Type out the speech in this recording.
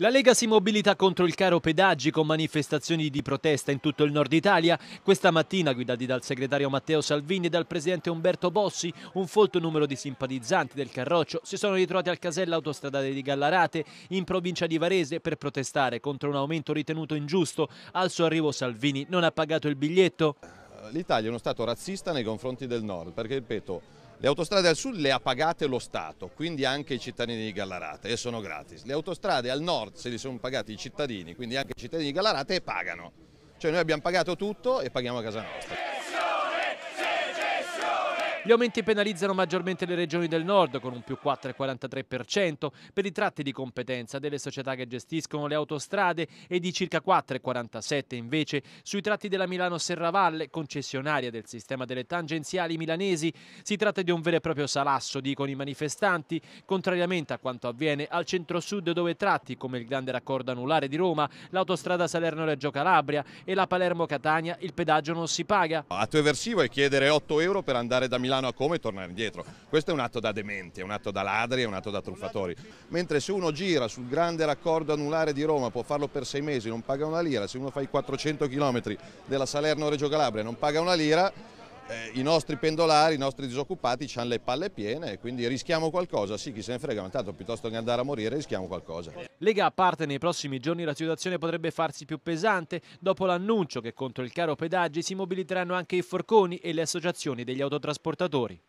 La Lega si mobilita contro il caro pedaggi con manifestazioni di protesta in tutto il nord Italia. Questa mattina, guidati dal segretario Matteo Salvini e dal presidente Umberto Bossi, un folto numero di simpatizzanti del Carroccio si sono ritrovati al casello autostradale di Gallarate, in provincia di Varese, per protestare contro un aumento ritenuto ingiusto. Al suo arrivo Salvini non ha pagato il biglietto l'Italia è uno Stato razzista nei confronti del Nord, perché ripeto, le autostrade al sud le ha pagate lo Stato, quindi anche i cittadini di Gallarate e sono gratis. Le autostrade al nord se li sono pagati i cittadini, quindi anche i cittadini di Gallarate e pagano. Cioè noi abbiamo pagato tutto e paghiamo a casa nostra. Gli aumenti penalizzano maggiormente le regioni del nord con un più 4,43% per i tratti di competenza delle società che gestiscono le autostrade e di circa 4,47% invece sui tratti della Milano-Serravalle, concessionaria del sistema delle tangenziali milanesi. Si tratta di un vero e proprio salasso, dicono i manifestanti, contrariamente a quanto avviene al centro-sud dove tratti come il grande raccordo anulare di Roma, l'autostrada Salerno-Reggio Calabria e la Palermo-Catania il pedaggio non si paga. Atto eversivo è chiedere 8 euro per andare da Milano lontano a come tornare indietro. Questo è un atto da dementi, è un atto da ladri, è un atto da truffatori. Mentre se uno gira sul grande raccordo anulare di Roma, può farlo per sei mesi, non paga una lira, se uno fa i 400 km della Salerno-Reggio Calabria non paga una lira, eh, i nostri pendolari, i nostri disoccupati hanno le palle piene quindi rischiamo qualcosa, sì chi se ne frega, ma tanto piuttosto che andare a morire rischiamo qualcosa. Lega a parte nei prossimi giorni la situazione potrebbe farsi più pesante dopo l'annuncio che contro il caro pedaggi si mobiliteranno anche i forconi e le associazioni degli autotrasportatori.